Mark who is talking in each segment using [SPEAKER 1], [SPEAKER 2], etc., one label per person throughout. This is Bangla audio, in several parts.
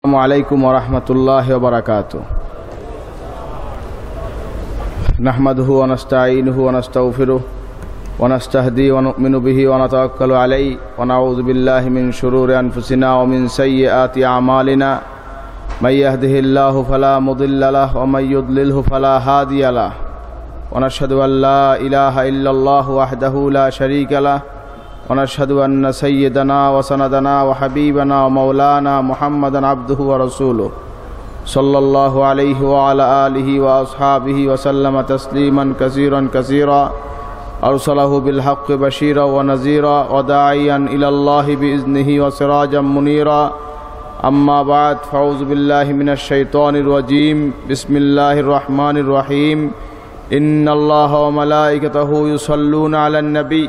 [SPEAKER 1] আসসালামু আলাইকুম ওরহমতুল্লাহ বারকাত নাহমাদহু অনস্তাইনহু অনস্তফিরু অনস্তাহদি অনুমিনুবিহি অনতক্কাল আলাই অনাউদ্বিল্লাহ মিন শুরুর আনফুসিনা ওমিন সৈয়াতি আমালিনা মাইয়াহদিহিল্লাহু ফালা মুদিল্লাহ ওমাইয়ুদ্লিলহু ফালা হাদিয়ালা ونشهد أن لا إله إلا الله وحده ونشهد أن سيدنا وسندنا وحبيبنا ومولانا محمدا عبده ورسوله صلى الله عليه وعلى آله وأصحابه وسلم تسليما كثيرا كثيرا أرسله بالحق بشيرا ار وداعيا إلى الله بإذنه وسراجا منيرا أما بعد منیرہ بالله من الشيطان الرجيم بسم الله الرحمن الرحيم إن الله وملائكته يصلون على النبي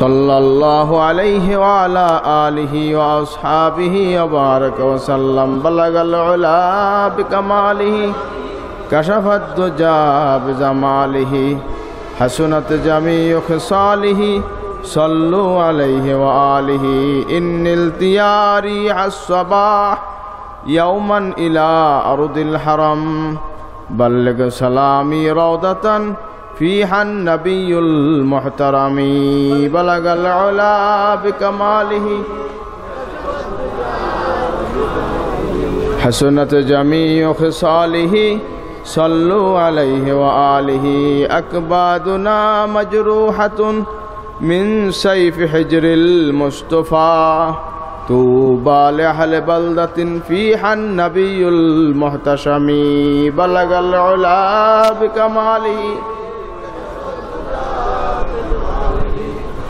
[SPEAKER 1] صلى الله عليه وعلى آله وأصحابه وبارك وسلم بلغ العلا بكماله كشف الدجى بجماله حسنت جميع خصاله صلوا عليه وآله إن التياري الصباح يوما إلى أرض الحرم بلغ سلامي روضة فيها النبي المحترم بلغ العلا بكماله حسنت جميع خصاله صلوا عليه وآله أكبادنا مجروحة من سيف حجر المصطفى طوبى لأهل بلدة فيها النبي المحتشم بلغ العلا بكماله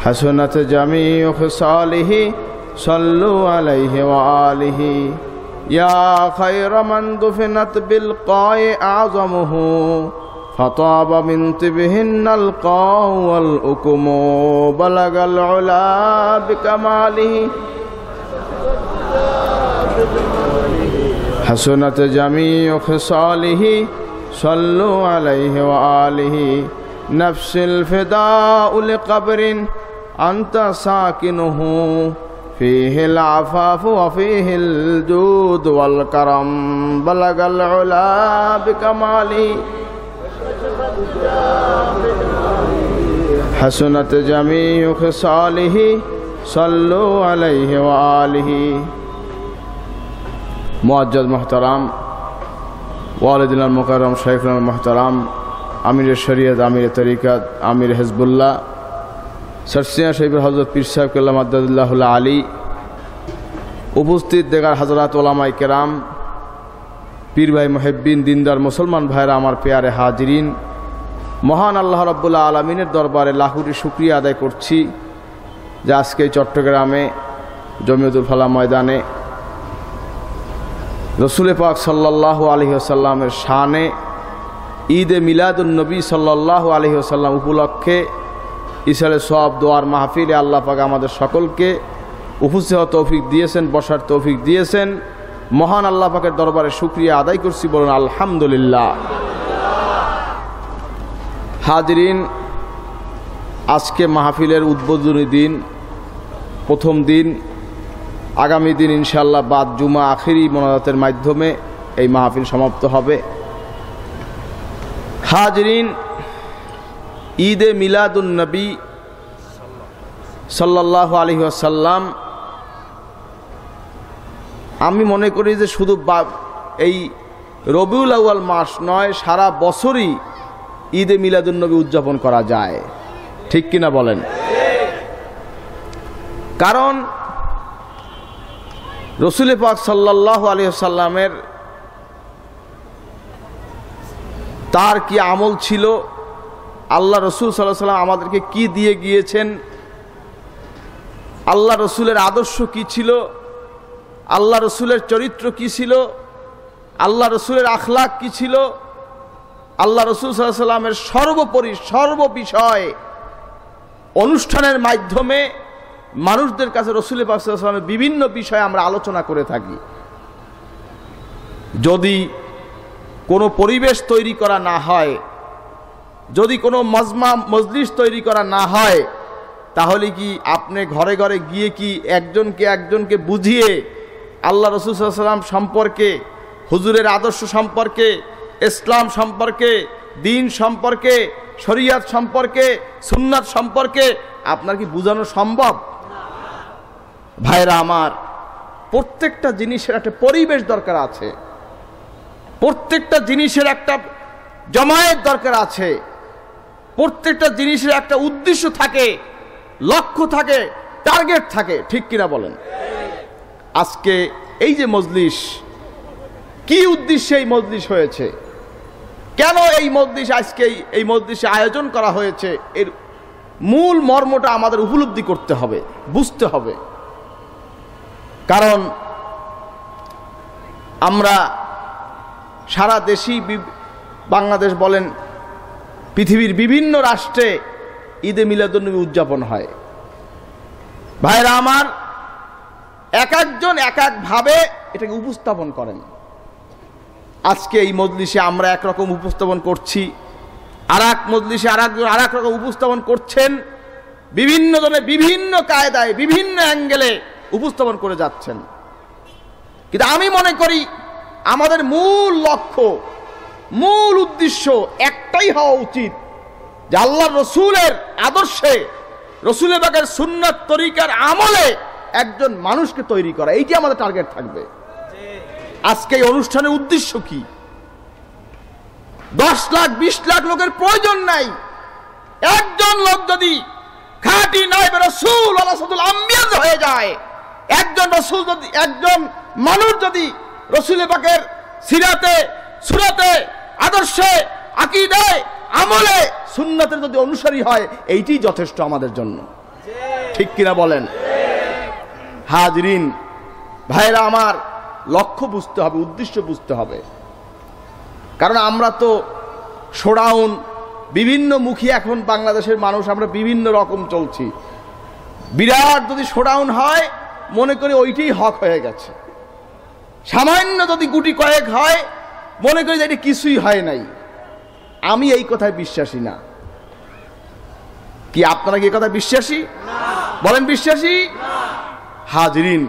[SPEAKER 1] حسنت جميع خصاله صلوا عليه وآله يا خير من دفنت بالقاء أعظمه فطاب من طبهن القاء والأكم بلغ العلا بكماله حسنت جميع خصاله صلوا عليه وآله نفس الفداء لقبر আন্তা সাকিনহু فيه العفاف وفيه الجود والكرم بلغ العلا بكمالي حسنت جميع خصاله صلوا عليه وآله মুআজ্জাদ محترم ওয়ালিদিন মুকাররম শাইখুল মুহতারাম আমির শরীয়ত আমির তরিকাত আমির হিজবুল্লাহ সরসিয়া শহীদ হজরত পীর সাহেব কেল্লাম আদাদুল্লাহ আলী উপস্থিত দেখার হাজরাত ওলামাই কেরাম পীর ভাই মহেব্বিন দিনদার মুসলমান ভাইরা আমার পেয়ারে হাজিরিন মহান আল্লাহ রব্বুল্লাহ আলমিনের দরবারে লাহুরি শুক্রিয়া আদায় করছি যে আজকে চট্টগ্রামে জমিয়তুল ফালা ময়দানে রসুলে পাক সাল্লাহ আলহিহসাল্লামের শানে ঈদে মিলাদুল নবী সাল্লাহ আলহিহসাল্লাম উপলক্ষে ইসালে সব দোয়ার মাহফিলে আল্লাহ পাক আমাদের সকলকে উপস্থিত তৌফিক দিয়েছেন বসার তৌফিক দিয়েছেন মহান আল্লাহ পাকের দরবারে শুক্রিয়া আদায় করছি বলুন আলহামদুলিল্লাহ হাজরিন আজকে মাহফিলের উদ্বোধনী দিন প্রথম দিন আগামী দিন ইনশাল্লাহ বাদ জুমা আখিরি মনাজাতের মাধ্যমে এই মাহফিল সমাপ্ত হবে হাজরিন ঈদে মিলাদুলনবী সাল্লাহ আলহি আসাল্লাম আমি মনে করি যে শুধু এই রবিউল আউয়াল মাস নয় সারা বছরই ঈদে মিলাদুলনবী উদযাপন করা যায় ঠিক কিনা বলেন কারণ রসুল পাক সাল্লাহ আলী সাল্লামের তার কি আমল ছিল আল্লাহ রসুল সাল্লাহ সাল্লাম আমাদেরকে কি দিয়ে গিয়েছেন আল্লাহ রসুলের আদর্শ কি ছিল আল্লাহ রসুলের চরিত্র কি ছিল আল্লাহ রসুলের আখলাক কি ছিল আল্লাহ রসুল সাল্লাহ সাল্লামের সর্বোপরি সর্ববিষয় অনুষ্ঠানের মাধ্যমে মানুষদের কাছে রসুল পাকসাল্লামের বিভিন্ন বিষয়ে আমরা আলোচনা করে থাকি যদি কোনো পরিবেশ তৈরি করা না হয় যদি কোনো মজমা মজলিস তৈরি করা না হয় তাহলে কি আপনি ঘরে ঘরে গিয়ে কি একজনকে একজনকে বুঝিয়ে আল্লাহ রসুলাম সম্পর্কে হুজুরের আদর্শ সম্পর্কে ইসলাম সম্পর্কে দিন সম্পর্কে শরিয়াত সম্পর্কে সুন্নাত সম্পর্কে আপনার কি বোঝানো সম্ভব ভাইরা আমার প্রত্যেকটা জিনিসের একটা পরিবেশ দরকার আছে প্রত্যেকটা জিনিসের একটা জমায়েত দরকার আছে প্রত্যেকটা জিনিসের একটা উদ্দেশ্য থাকে লক্ষ্য থাকে টার্গেট থাকে ঠিক কিনা বলেন আজকে এই যে মজলিস কি উদ্দেশ্যে এই মজলিস হয়েছে কেন এই মজলিস আজকে এই মজলিসে আয়োজন করা হয়েছে এর মূল মর্মটা আমাদের উপলব্ধি করতে হবে বুঝতে হবে কারণ আমরা সারা দেশি বাংলাদেশ বলেন পৃথিবীর বিভিন্ন রাষ্ট্রে ঈদে মিলাদুন্নবী উদযাপন হয় ভাইরা আমার এক একজন এক একভাবে এটাকে উপস্থাপন করেন আজকে এই মজলিসে আমরা একরকম উপস্থাপন করছি আর এক মজলিসে আর একজন আর রকম উপস্থাপন করছেন বিভিন্ন জনে বিভিন্ন কায়দায় বিভিন্ন অ্যাঙ্গেলে উপস্থাপন করে যাচ্ছেন কিন্তু আমি মনে করি আমাদের মূল লক্ষ্য মূল উদ্দেশ্য একটাই হওয়া উচিত যে আল্লাহ রসুলের আদর্শে রসুলের বাগের সুন্নাত তরিকার আমলে একজন মানুষকে তৈরি করা এইটি আমাদের টার্গেট থাকবে আজকে এই অনুষ্ঠানের উদ্দেশ্য কি দশ লাখ বিশ লাখ লোকের প্রয়োজন নাই একজন লোক যদি খাটি নাই রসুল হয়ে যায় একজন রসুল যদি একজন মানুষ যদি রসুলের পাকের সিরাতে সুরাতে আদর্শে আকিদায় আমলে সুন্নাতের যদি অনুসারী হয় এইটি যথেষ্ট আমাদের জন্য ঠিক কিনা বলেন হাজরিন ভাইরা আমার লক্ষ্য বুঝতে হবে উদ্দেশ্য বুঝতে হবে কারণ আমরা তো সোডাউন বিভিন্ন মুখী এখন বাংলাদেশের মানুষ আমরা বিভিন্ন রকম চলছি বিরাট যদি সোডাউন হয় মনে করি ওইটি হক হয়ে গেছে সামান্য যদি গুটি কয়েক হয় মনে করি যে এটা কিছুই হয় নাই আমি এই কথায় বিশ্বাসী না কি আপনারা কি কথা বিশ্বাসী বলেন বিশ্বাসী হাজরিন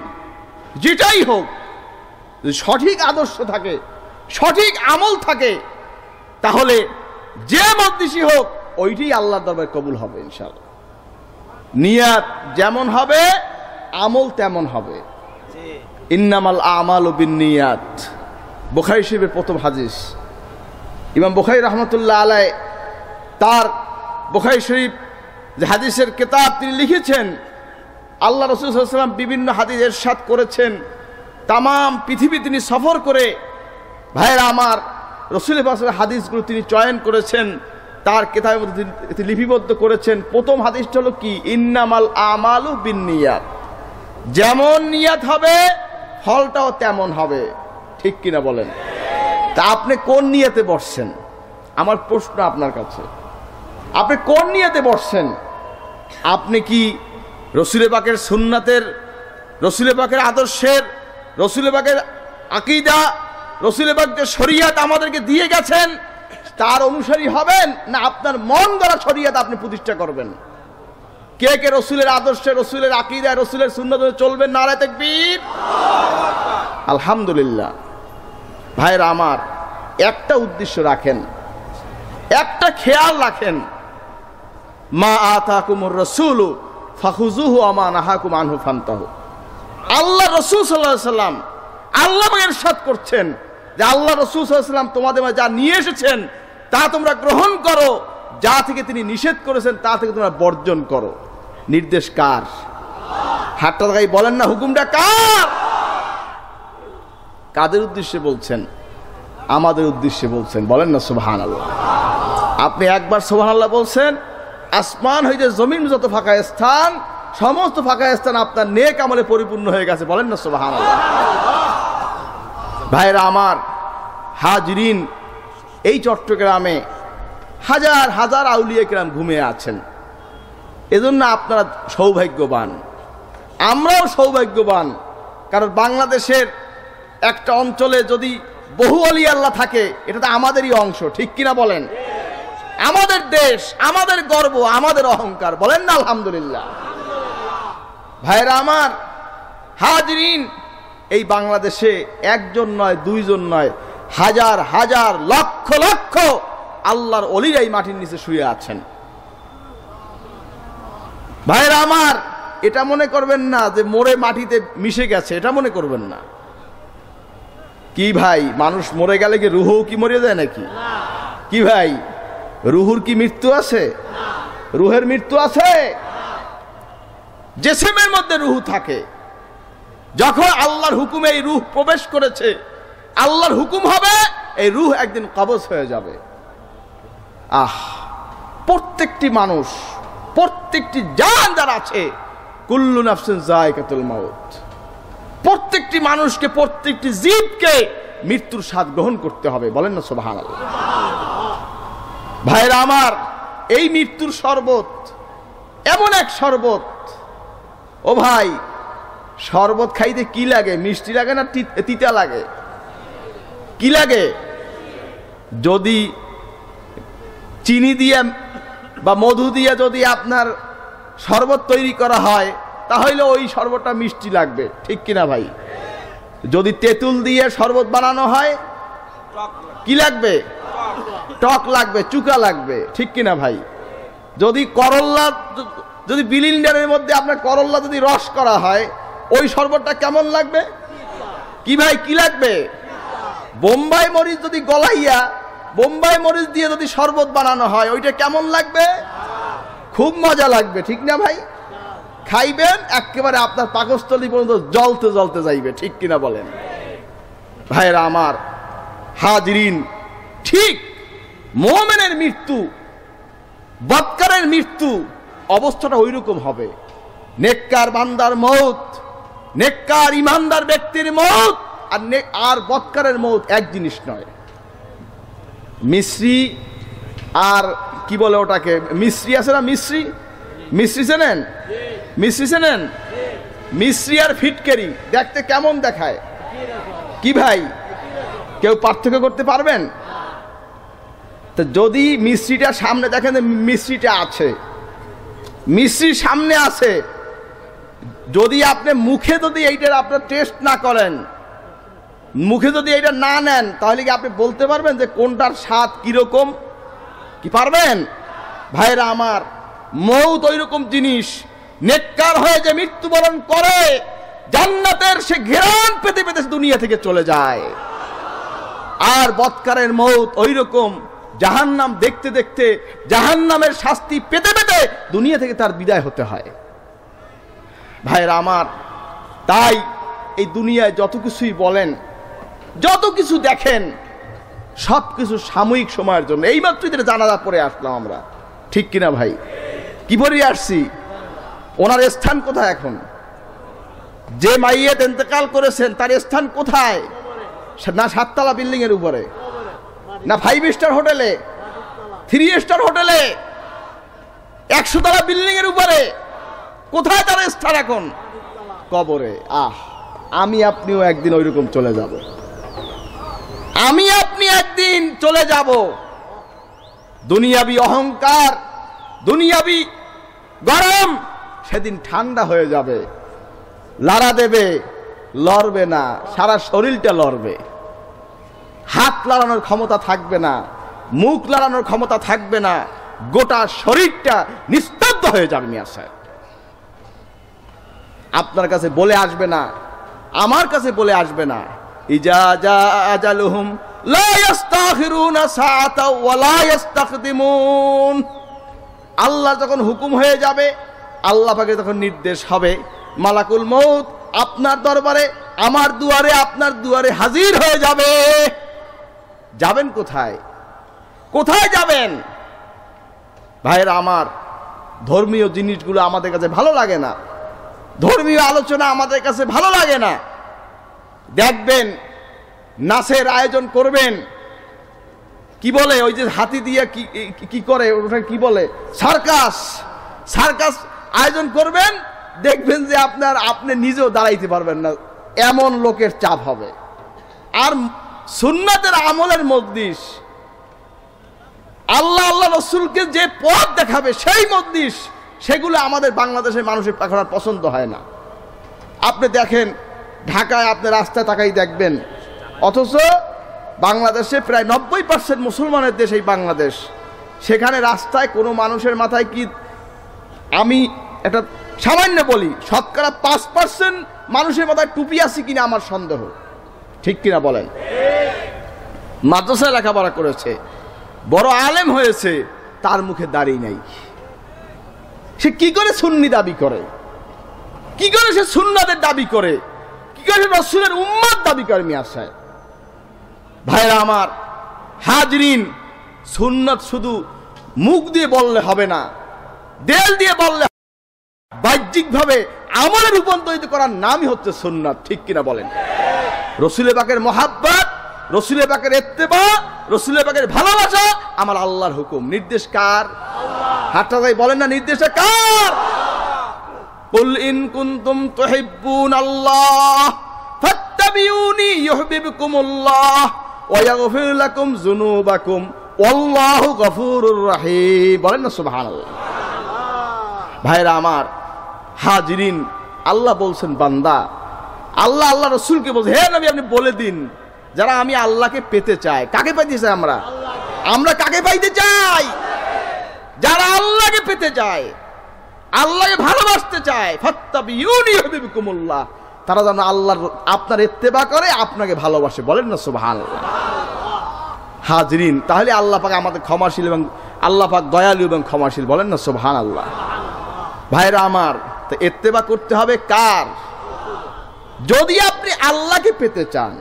[SPEAKER 1] যেটাই হোক সঠিক আদর্শ থাকে সঠিক আমল থাকে তাহলে যে মদ্দিসি হোক ওইটি আল্লাহ দরবার কবুল হবে ইনশাল্লাহ নিয়াত যেমন হবে আমল তেমন হবে ইন্নামাল আমাল বিন নিয়াত বোখাই শরীফের প্রথম হাদিস ইমাম বোখাই রহমতুল্লাহ আলাই তার বোখাই শরীফ যে হাদিসের কেতাব তিনি লিখেছেন আল্লাহ রসুলাম বিভিন্ন হাদিস এরশাদ করেছেন তাম পৃথিবী তিনি সফর করে ভাইরা আমার রসুল হাদিসগুলো তিনি চয়ন করেছেন তার কেতাবের মধ্যে তিনি লিপিবদ্ধ করেছেন প্রথম হাদিসটা হলো কি ইন্নামাল আমালু বিন নিয়াত যেমন নিয়াত হবে ফলটাও তেমন হবে ঠিক কিনা বলেন তা আপনি কোন নিয়েতে বসছেন আমার প্রশ্ন আপনার কাছে আপনি কোন নিয়েতে বসছেন আপনি কি রসুলে পাকের সুন্নাতের রসুলে পাকের আদর্শের রসুলে পাকের আকিদা রসুলে পাক যে শরিয়াত আমাদেরকে দিয়ে গেছেন তার অনুসারী হবেন না আপনার মন দ্বারা শরিয়াত আপনি প্রতিষ্ঠা করবেন কে কে রসুলের আদর্শে রসুলের আকিদায় রসুলের সুন্নত চলবেন নারায় তেকবীর আলহামদুলিল্লাহ ভাইরা আমার একটা উদ্দেশ্য রাখেন একটা খেয়াল রাখেন মা আতাকুমুর রসুল ফাহুজুহু আনহু ফান্তাহ আল্লাহ রসুল সাল্লাহ সাল্লাম আল্লাহ সাথ করছেন যে আল্লাহ রসুল সাল্লাম তোমাদের যা নিয়ে এসেছেন তা তোমরা গ্রহণ করো যা থেকে তিনি নিষেধ করেছেন তা থেকে তোমরা বর্জন করো নির্দেশ কার হাটটা বলেন না হুকুমটা কার কাদের উদ্দেশ্যে বলছেন আমাদের উদ্দেশ্যে বলছেন বলেন না সোভান আল্লাহ আপনি একবার সোভান আল্লাহ বলছেন আসমান হইতে জমিন যত ফাঁকা স্থান সমস্ত ফাঁকা স্থান আপনার নেক আমলে পরিপূর্ণ হয়ে গেছে বলেন না সোভান আল্লাহ ভাইরা আমার হাজরিন এই চট্টগ্রামে হাজার হাজার আউলিয়া কিরাম ঘুমিয়ে আছেন এজন্য আপনারা সৌভাগ্যবান আমরাও সৌভাগ্যবান কারণ বাংলাদেশের একটা অঞ্চলে যদি বহু অলি আল্লাহ থাকে এটা তো আমাদেরই অংশ ঠিক কিনা বলেন আমাদের দেশ আমাদের গর্ব আমাদের অহংকার বলেন না আলহামদুলিল্লাহ ভাইরা আমার হাজরিন এই বাংলাদেশে একজন নয় দুইজন নয় হাজার হাজার লক্ষ লক্ষ আল্লাহর অলিরাই মাটির নিচে শুয়ে আছেন ভাইরা আমার এটা মনে করবেন না যে মোড়ে মাটিতে মিশে গেছে এটা মনে করবেন না কি ভাই মানুষ মরে গেলে কি রুহও কি মরে যায় নাকি কি ভাই রুহুর কি মৃত্যু আছে রুহের মৃত্যু আছে জেসেমের মধ্যে রুহু থাকে যখন আল্লাহর হুকুমে এই রুহ প্রবেশ করেছে আল্লাহর হুকুম হবে এই রুহ একদিন কবজ হয়ে যাবে আহ প্রত্যেকটি মানুষ প্রত্যেকটি জান যারা আছে কুল্লু নাফসেন জায়গাতুল মাউত প্রত্যেকটি মানুষকে প্রত্যেকটি জীবকে মৃত্যুর স্বাদ গ্রহণ করতে হবে বলেন না সোভান ভাইরা আমার এই মৃত্যুর শরবত এমন এক শরবত ও ভাই শরবত খাইতে কি লাগে মিষ্টি লাগে না তিতা লাগে কি লাগে যদি চিনি দিয়ে বা মধু দিয়ে যদি আপনার শরবত তৈরি করা হয় তাহলে ওই শরবতটা মিষ্টি লাগবে ঠিক কিনা ভাই যদি তেঁতুল দিয়ে শরবত বানানো হয় কি লাগবে টক লাগবে চুকা লাগবে ঠিক কিনা ভাই যদি করল্লা যদি বিলিন্ডারের মধ্যে আপনার করল্লা যদি রস করা হয় ওই শরবতটা কেমন লাগবে কি ভাই কি লাগবে বোম্বাই মরিচ যদি গলাইয়া বোম্বাই মরিচ দিয়ে যদি শরবত বানানো হয় ওইটা কেমন লাগবে খুব মজা লাগবে ঠিক না ভাই খাইবেন একেবারে আপনার পাকস্থলী পর্যন্ত জলতে জলতে যাইবে ঠিক কিনা বলেন ভাইরা আমার হাজরিন ঠিক মোমেনের মৃত্যু বৎকারের মৃত্যু অবস্থাটা ওই রকম হবে নেককার বান্দার মত নেককার ইমানদার ব্যক্তির মত আর আর বৎকারের মত এক জিনিস নয় মিশ্রি আর কি বলে ওটাকে মিশ্রি আছে না মিশ্রি মিস্ত্রি চেনেন মিস্ত্রি চেনেন মিস্ত্রি আর ফিটকারি দেখতে কেমন দেখায় কি ভাই কেউ পার্থক্য করতে পারবেন তো যদি মিস্ত্রিটা সামনে দেখেন মিস্ত্রিটা আছে মিস্ত্রি সামনে আছে যদি আপনি মুখে যদি এইটার আপনার টেস্ট না করেন মুখে যদি এইটা না নেন তাহলে কি আপনি বলতে পারবেন যে কোনটার স্বাদ কীরকম কি পারবেন ভাইরা আমার মৌত ওইরকম জিনিস নেককার হয়ে যে মৃত্যুবরণ করে জান্নাতের সে ঘেরান পেতে পেতে দুনিয়া থেকে চলে যায় আর বৎকারের মৌত ওইরকম জাহান্নাম দেখতে দেখতে জাহান্নামের শাস্তি পেতে পেতে দুনিয়া থেকে তার বিদায় হতে হয় ভাইরা আমার তাই এই দুনিয়ায় যত কিছুই বলেন যত কিছু দেখেন সব কিছু সাময়িক সময়ের জন্য এই জানাজা পরে আসলাম আমরা ঠিক কিনা ভাই কি বলি আসছি ওনার স্থান কোথায় এখন যে মাইয়েত ইন্তেকাল করেছেন তার স্থান কোথায় না সাততলা বিল্ডিংয়ের উপরে না ফাইভ স্টার হোটেলে থ্রি স্টার হোটেলে একশো তলা বিল্ডিংয়ের উপরে কোথায় তার স্থান এখন কবরে আহ আমি আপনিও একদিন ওই রকম চলে যাব আমি আপনি একদিন চলে যাব দুনিয়াবি অহংকার দুনিয়াবি গরম সেদিন ঠান্ডা হয়ে যাবে লাড়া দেবে লড়বে না সারা শরীরটা লড়বে হাত লাড়ানোর ক্ষমতা থাকবে না মুখ লাড়ানোর ক্ষমতা থাকবে না গোটা শরীরটা নিস্তব্ধ হয়ে যাবে মিয়া সাহেব আপনার কাছে বলে আসবে না আমার কাছে বলে আসবে না ইজা যা আজালুহুম লা ইস্তাখিরুনা সাআতা ওয়া লা আল্লাহ যখন হুকুম হয়ে যাবে আল্লাহ পাকে তখন নির্দেশ হবে মালাকুল মৌত আপনার দরবারে আমার দুয়ারে আপনার দুয়ারে হাজির হয়ে যাবে যাবেন কোথায় কোথায় যাবেন ভাইরা আমার ধর্মীয় জিনিসগুলো আমাদের কাছে ভালো লাগে না ধর্মীয় আলোচনা আমাদের কাছে ভালো লাগে না দেখবেন নাচের আয়োজন করবেন কি বলে ওই যে হাতি দিয়ে কি করে ওটা কি বলে সার্কাস সার্কাস আয়োজন করবেন দেখবেন যে আপনার আপনি নিজেও দাঁড়াইতে পারবেন না এমন লোকের চাপ হবে আর সুন্নাতের আমলের মজদিস আল্লাহ আল্লাহ রসুলকে যে পথ দেখাবে সেই মজদিস সেগুলো আমাদের বাংলাদেশের মানুষের পাখার পছন্দ হয় না আপনি দেখেন ঢাকায় আপনি রাস্তায় তাকাই দেখবেন অথচ বাংলাদেশে প্রায় নব্বই পার্সেন্ট মুসলমানের দেশ এই বাংলাদেশ সেখানে রাস্তায় কোনো মানুষের মাথায় কি আমি এটা সামান্য বলি শতকরা পাঁচ পার্সেন্ট মানুষের মাথায় টুপি আছে কিনা আমার সন্দেহ ঠিক কিনা বলেন মাদ্রাসায় লেখাপড়া করেছে বড় আলেম হয়েছে তার মুখে দাঁড়িয়ে নাই সে কি করে সুন্নি দাবি করে কি করে সে সুন্নাদের দাবি করে কি করে সে রসুলের উম্মাদ দাবি করে মিয়া সাহেব ভাইরা আমার হাজরিন সুন্নত শুধু মুখ দিয়ে বললে হবে না দেল দিয়ে বললে বাহ্যিকভাবে আমলে রূপান্তরিত করার নামই হচ্ছে সুন্নাত ঠিক কিনা বলেন রসুলে বাকের মহাব্বাত রসুলে বাকের এত্তেবা রসুলে বাকের ভালোবাসা আমার আল্লাহর হুকুম নির্দেশ কার হাটটা বলেন না নির্দেশে কার قل إن كنتم تحبون الله فاتبعوني يحببكم আল্লাহ বলছেন বান্দা আল্লাহ আল্লাহ রসুলকে বলছে হে নবী আপনি বলে দিন যারা আমি আল্লাহকে পেতে চাই কাকে পাইতে চাই আমরা আমরা কাকে পাইতে চাই যারা আল্লাহকে পেতে চায় আল্লাহকে ভালোবাসতে চায় ফত্তাবি ইউনি হবে তারা যেন আল্লাহর আপনার ইত্তেবা করে আপনাকে ভালোবাসে বলেন না সোভাল হাজরিন তাহলে আল্লাহ আমাদের ক্ষমাশীল এবং আল্লাহ পাক দয়ালু এবং ক্ষমাশীল বলেন না সোভান আল্লাহ ভাইরা আমার তো এত্তেবা করতে হবে কার যদি আপনি আল্লাহকে পেতে চান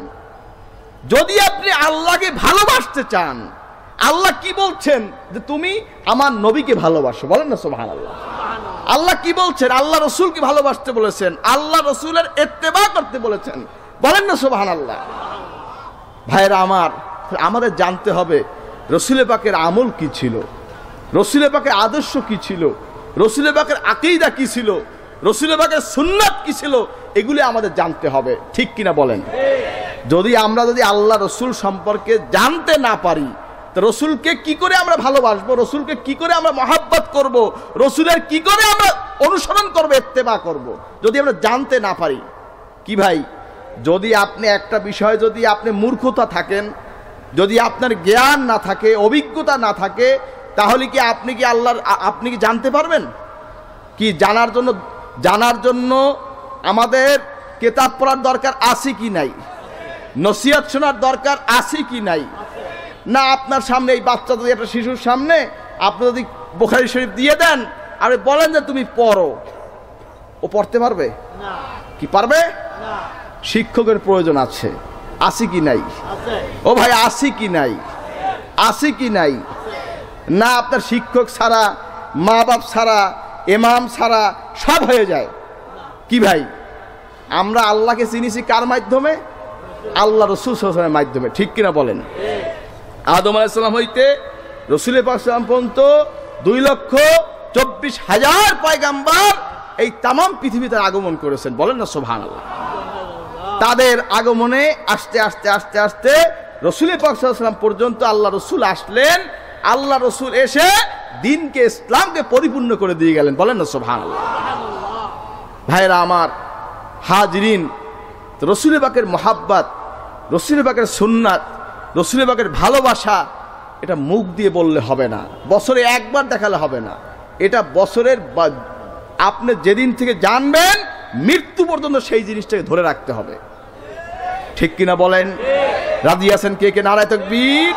[SPEAKER 1] যদি আপনি আল্লাহকে ভালোবাসতে চান আল্লাহ কি বলছেন যে তুমি আমার নবীকে ভালোবাসো বলেন না সোহান আল্লাহ আল্লাহ কি বলছেন আল্লাহ রসুলকে ভালোবাসতে বলেছেন আল্লাহ রসুলের এত্তেবা করতে বলেছেন বলেন না সোহান আল্লাহ ভাইরা আমার আমাদের জানতে হবে রসুলে পাকের আমল কি ছিল রসুলে পাকের আদর্শ কি ছিল রসুলে পাকের আকেইদা কি ছিল রসুলে পাকের সুন্নাত কি ছিল এগুলি আমাদের জানতে হবে ঠিক কিনা বলেন যদি আমরা যদি আল্লাহ রসুল সম্পর্কে জানতে না পারি রসুলকে কি করে আমরা ভালোবাসবো রসুলকে কি করে আমরা মহাব্বত করব। রসুলের কি করে আমরা অনুসরণ করব এত্তেবা করব। যদি আমরা জানতে না পারি কি ভাই যদি আপনি একটা বিষয় যদি আপনি মূর্খতা থাকেন যদি আপনার জ্ঞান না থাকে অভিজ্ঞতা না থাকে তাহলে কি আপনি কি আল্লাহর আপনি কি জানতে পারবেন কি জানার জন্য জানার জন্য আমাদের কেতাব পড়ার দরকার আছে কি নাই নসিহত শোনার দরকার আছে কি নাই না আপনার সামনে এই বাচ্চা যদি একটা শিশুর সামনে আপনি যদি বোখারি শরীফ দিয়ে দেন আর বলেন যে তুমি পড়ো ও পড়তে পারবে কি পারবে শিক্ষকের প্রয়োজন আছে আসি কি নাই ও ভাই আসি কি নাই আসি কি নাই না আপনার শিক্ষক ছাড়া মা বাপ ছাড়া এমাম ছাড়া সব হয়ে যায় কি ভাই আমরা আল্লাহকে চিনিছি কার মাধ্যমে আল্লাহ রসুল মাধ্যমে ঠিক কিনা বলেন আদম আলাইসাল্লাম হইতে রসুল পর্যন্ত দুই লক্ষ চব্বিশ হাজার পয়গাম্বার এই তামাম পৃথিবীতে আগমন করেছেন বলেন না সোভান তাদের আগমনে আস্তে আস্তে আস্তে আস্তে রসুলের পাকসালাম পর্যন্ত আল্লাহ রসুল আসলেন আল্লাহ রসুল এসে দিনকে ইসলামকে পরিপূর্ণ করে দিয়ে গেলেন বলেন না সোভান ভাইরা আমার হাজরিন রসুল বাকের মোহাব্বাত রসুল বাকের সুন্নাত রসুলেবাগের ভালোবাসা এটা মুখ দিয়ে বললে হবে না বছরে একবার দেখালে হবে না এটা বছরের আপনি যেদিন থেকে জানবেন মৃত্যু পর্যন্ত সেই জিনিসটাকে ধরে রাখতে হবে ঠিক কিনা বলেন রাজি আছেন কে কে নারায় তকবীর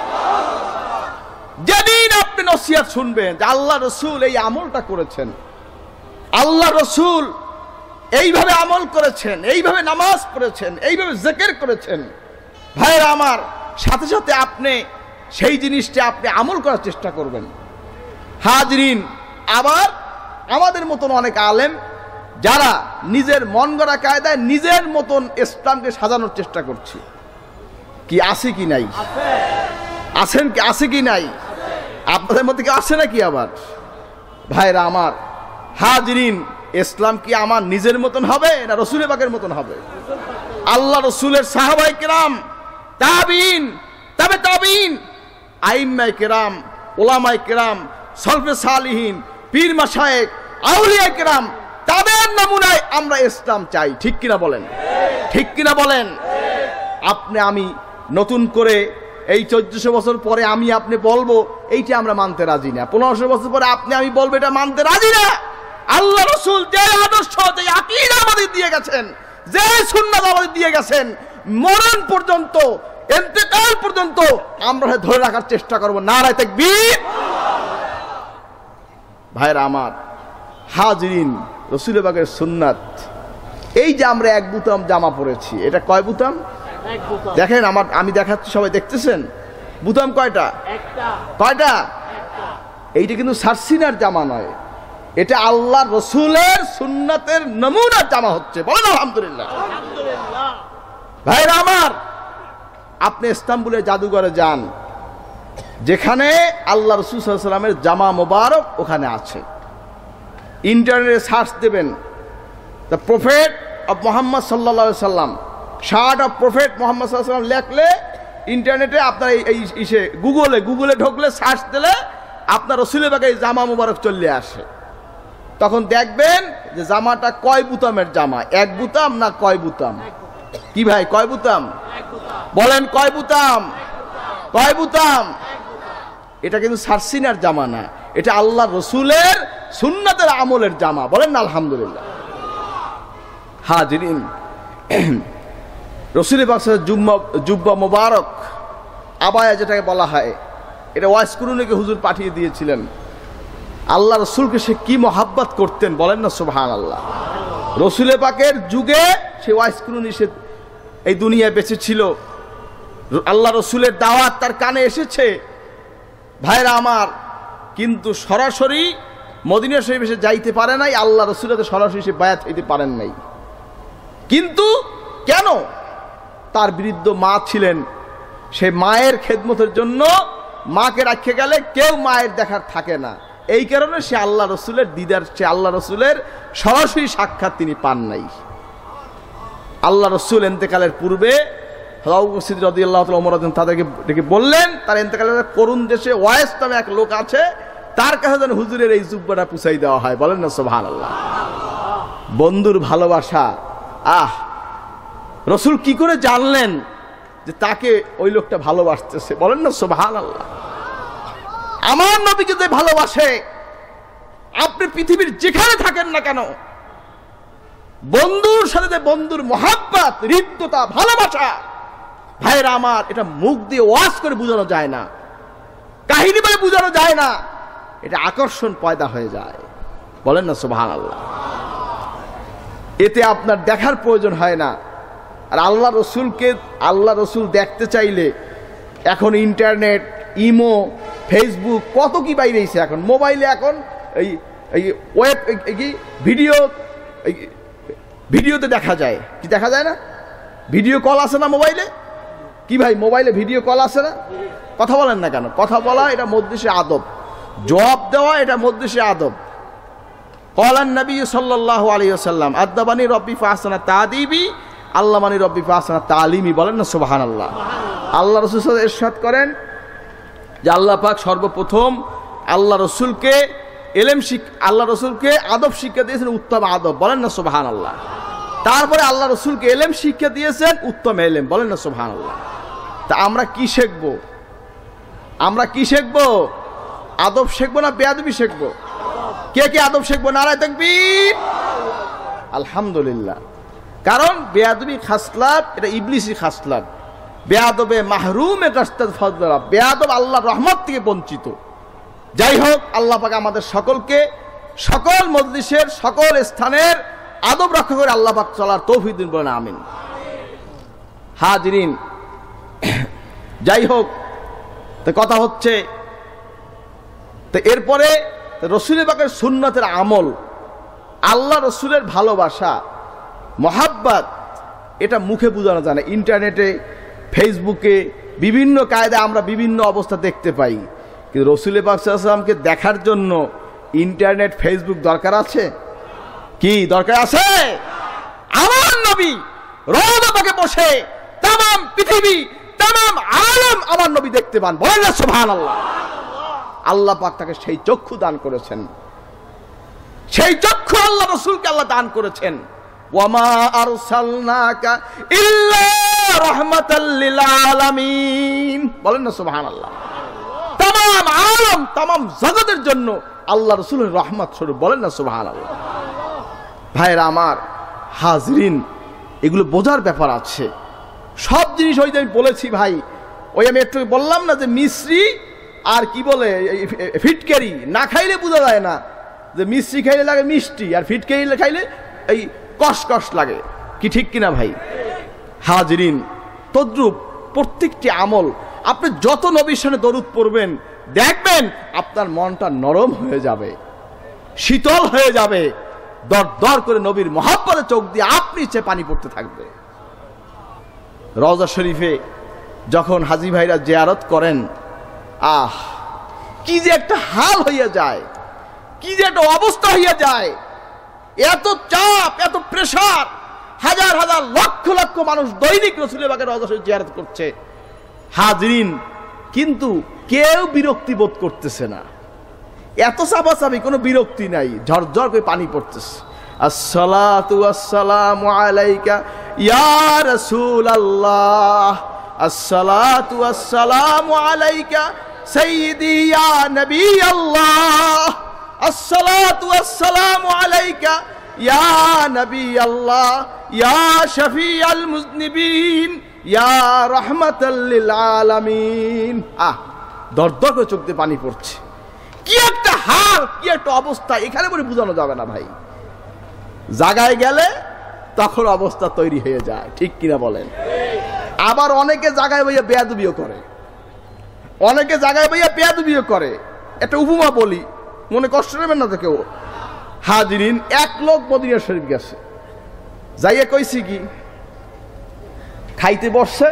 [SPEAKER 1] যেদিন আপনি নসিয়াত শুনবেন যে আল্লাহ রসুল এই আমলটা করেছেন আল্লাহ রসুল এইভাবে আমল করেছেন এইভাবে নামাজ পড়েছেন এইভাবে জেকের করেছেন ভাইরা আমার সাথে সাথে আপনি সেই জিনিসটা আপনি আমল করার চেষ্টা করবেন হাজরিন আবার আমাদের মতন অনেক আলেম যারা নিজের মন গড়া কায়দায় নিজের মতন ইসলামকে সাজানোর চেষ্টা করছে কি আছে কি নাই আছেন কি আছে কি নাই আপনাদের মধ্যে কি আছে নাকি আবার ভাইরা আমার হাজরিন ইসলাম কি আমার নিজের মতন হবে না রসুলের বাগের মতন হবে আল্লাহ রসুলের সাহাবাই কিরাম তাবিন তবে তাবিন আইম্মাই কেরাম ওলামাই কেরাম সলফে সালিহীন পীর মাসায়েক আউলিয়া কেরাম তাদের নমুনায় আমরা ইসলাম চাই ঠিক কিনা বলেন ঠিক কিনা বলেন আপনি আমি নতুন করে এই চোদ্দশো বছর পরে আমি আপনি বলবো এইটা আমরা মানতে রাজি না পনেরোশো বছর পরে আপনি আমি বলবো এটা মানতে রাজি না আল্লাহ রসুল যে আদর্শ যে আকিদ আমাদের দিয়ে গেছেন যে সুন্নাত আমাদের দিয়ে গেছেন মরণ পর্যন্ত এতেকাল পর্যন্ত আমরা ধরে রাখার চেষ্টা করবো নারায় থাকবি ভাইরা আমার হাজরিন রসুলবাগের সুন্নাত এই যে আমরা এক বুতাম জামা পরেছি এটা কয় বুতাম দেখেন আমার আমি দেখাচ্ছি সবাই দেখতেছেন বুতাম কয়টা কয়টা এইটা কিন্তু সার্সিনার জামা নয় এটা আল্লাহ রসুলের সুন্নাতের নমুনার জামা হচ্ছে বলেন আলহামদুলিল্লাহ ভাইরা আমার আপনি ইস্তাম্বুলের জাদুঘরে যান যেখানে আল্লাহ রসুলামের জামা মোবারক ওখানে আছে ইন্টারনেটে সার্চ দেবেন দ্য প্রফেট অব মোহাম্মদ সাল্লা সাল্লাম শার্ট অফ প্রফেট মোহাম্মদ সাল্লাম লেখলে ইন্টারনেটে আপনার এই ইসে গুগলে গুগলে ঢুকলে সার্চ দিলে আপনার রসুলের বাগে জামা মোবারক চলে আসে তখন দেখবেন যে জামাটা কয় বুতামের জামা এক বুতাম না কয় বুতাম কি ভাই কয় বুতাম বলেন কয় বুতাম কয় বুতাম এটা কিন্তু সার্সিনার জামা না এটা আল্লাহ রসুলের সুন্নাতের আমলের জামা বলেন না আলহামদুলিল্লাহ হাজিরিন রসুল জুব্বা মোবারক আবায়া যেটাকে বলা হয় এটা ওয়াইস কুরুনিকে হুজুর পাঠিয়ে দিয়েছিলেন আল্লাহ রসুলকে সে কি মহাব্বাত করতেন বলেন না সুবহান আল্লাহ রসুলে পাকের যুগে সে ওয়াইস কোনো নিষেধ এই দুনিয়ায় বেঁচে ছিল আল্লাহ রসুলের দাওয়াত তার কানে এসেছে ভাইরা আমার কিন্তু সরাসরি মদিনা শরীফ এসে যাইতে পারে নাই আল্লাহ রসুলের সরাসরি সে বায়াত হইতে পারেন নাই কিন্তু কেন তার বিরুদ্ধ মা ছিলেন সে মায়ের খেদমতের জন্য মাকে রাখে গেলে কেউ মায়ের দেখার থাকে না এই কারণে সে আল্লাহ রসুলের দিদার সে আল্লাহ রসুলের সরাসরি সাক্ষাৎ তিনি পান নাই আল্লাহ রসুল এন্তেকালের পূর্বে উপস্থিত রদি আল্লাহ তাদেরকে ডেকে বললেন তার এন্তেকালের করুন দেশে ওয়েস নামে এক লোক আছে তার কাছে যেন হুজুরের এই জুব্বাটা পুষাই দেওয়া হয় বলেন না সোহান আল্লাহ বন্ধুর ভালোবাসা আহ রসুল কি করে জানলেন যে তাকে ওই লোকটা ভালোবাসতেছে বলেন না সোহান আল্লাহ আমার নবীকে যে ভালোবাসে আপনি পৃথিবীর যেখানে থাকেন না কেন বন্ধুর সাথে যে বন্ধুর মহাব্বাত রিক্ততা ভালোবাসা ভাইরা আমার এটা মুখ দিয়ে ওয়াজ করে বোঝানো যায় না কাহিনী বলে বোঝানো যায় না এটা আকর্ষণ পয়দা হয়ে যায় বলেন না সুবাহান আল্লাহ এতে আপনার দেখার প্রয়োজন হয় না আর আল্লাহ রসুলকে আল্লাহ রসুল দেখতে চাইলে এখন ইন্টারনেট ইমো ফেসবুক কত কি বাইরেছে এখন মোবাইলে এখন এই এই ওয়েব কি ভিডিও ভিডিওতে দেখা যায় কি দেখা যায় না ভিডিও কল আসে না মোবাইলে কি ভাই মোবাইলে ভিডিও কল আসে না কথা বলেন না কেন কথা বলা এটা মধ্যদেশে আদব জবাব দেওয়া এটা মধ্যদেশে আদব কলান নবী সাল্লাহ আলী আসাল্লাম আদাবানি রব্বি ফাহসানা তাদিবি মানি রব্বি ফাহসানা তালিমি বলেন না সুবাহান আল্লাহ আল্লাহ রসুল এরশাদ করেন যে আল্লাহ পাক সর্বপ্রথম আল্লাহ রসুলকে এলেম শিক আল্লাহ রসুলকে আদব শিক্ষা দিয়েছেন উত্তম আদব বলেন না সোহান আল্লাহ তারপরে আল্লাহ রসুলকে এলেম শিক্ষা দিয়েছেন উত্তম এলেম বলেন না সোহান আল্লাহ তা আমরা কি শিখব আমরা কি শিখব আদব শিখবো না বেয়াদবি শিখবো কে কে আদব শিখবো নারায় দেখবি আলহামদুলিল্লাহ কারণ বেয়াদবি খাসলাব এটা ইবলিসি খাসলাব বেয়াদবে মাহরুমে বেয়াদব আল্লাহ রহমত থেকে বঞ্চিত যাই হোক আল্লাহ পাকে আমাদের সকলকে সকল মজলিসের সকল স্থানের আদব রক্ষা করে আল্লাহ পাক চলার দিন বলেন আমিন হাজরিন যাই হোক তো কথা হচ্ছে তো এরপরে রসুল পাকের সুন্নতের আমল আল্লাহ রসুলের ভালোবাসা মহাব্বাত এটা মুখে বোঝানো যায় না ইন্টারনেটে ফেসবুকে বিভিন্ন কায়দায় আমরা বিভিন্ন অবস্থা দেখতে পাই কিন্তু রসুল পাকসাল্লামকে দেখার জন্য ইন্টারনেট ফেসবুক দরকার আছে কি দরকার আছে আমার নবী আমাকে বসে তাম পৃথিবী তাম আলম আমার নবী দেখতে পান বলেন না সোহান আল্লাহ আল্লাহ পাক তাকে সেই চক্ষু দান করেছেন সেই চক্ষু আল্লাহ রসুলকে আল্লাহ দান করেছেন ওয়ামা আর ইল্লা বলেন না সুবহানাল্লাহ তাম আলম তাম জগতের জন্য আল্লাহ রসুলের রহমত স্বরূপ বলেন না সুবহানাল্লাহ ভাইরা আমার হাজরিন এগুলো বোঝার ব্যাপার আছে সব জিনিস ওই যে আমি বলেছি ভাই ওই আমি একটু বললাম না যে মিশ্রি আর কি বলে ফিটকারি না খাইলে বোঝা যায় না যে মিশ্রি খাইলে লাগে মিষ্টি আর ফিটকারি খাইলে এই কসকস লাগে কি ঠিক কিনা ভাই হাজরিন তদ্রুপ প্রত্যেকটি আমল আপনি যত নবীর সামনে দরুদ পড়বেন দেখবেন আপনার মনটা নরম হয়ে যাবে শীতল হয়ে যাবে দর দর করে নবীর মহাব্বতে চোখ দিয়ে আপনি চেয়ে পানি পড়তে থাকবে রজা শরীফে যখন হাজি ভাইরা জেয়ারত করেন আহ কি যে একটা হাল হইয়া যায় কি যে একটা অবস্থা হইয়া যায় এত চাপ এত প্রেশার হাজার হাজার লক্ষ লক্ষ মানুষ দৈনিক রসুলের রজসের জিয়ারত করছে হাজরিন কিন্তু কেউ বিরক্তি বোধ করতেছে না এত চাপাচাপি কোনো বিরক্তি নাই ঝরঝর করে পানি পড়তেছে আসসালাতু আল্লাহ আলাইকা ইয়া নবী আল্লাহ ইয়া শফি আল মুজনিবিন ইয়া রহমতাল্লিল আলামিন আহ দরদকে চোখ দিয়ে পানি পড়ছে কি একটা হাল কি একটা অবস্থা এখানে বলে বোঝানো যাবে না ভাই জাগায় গেলে তখন অবস্থা তৈরি হয়ে যায় ঠিক কিনা বলেন আবার অনেকে জাগায় বইয়া ভাইয়া বেয়াদুবিও করে অনেকে জাগায় বইয়া ভাইয়া বেয়াদুবিও করে একটা উপমা বলি মনে কষ্ট নেবেন না তো কেউ হাজরিন এক লোক মদিনা শরীফ গেছে যাইয়ে কইছি কি খাইতে বসছে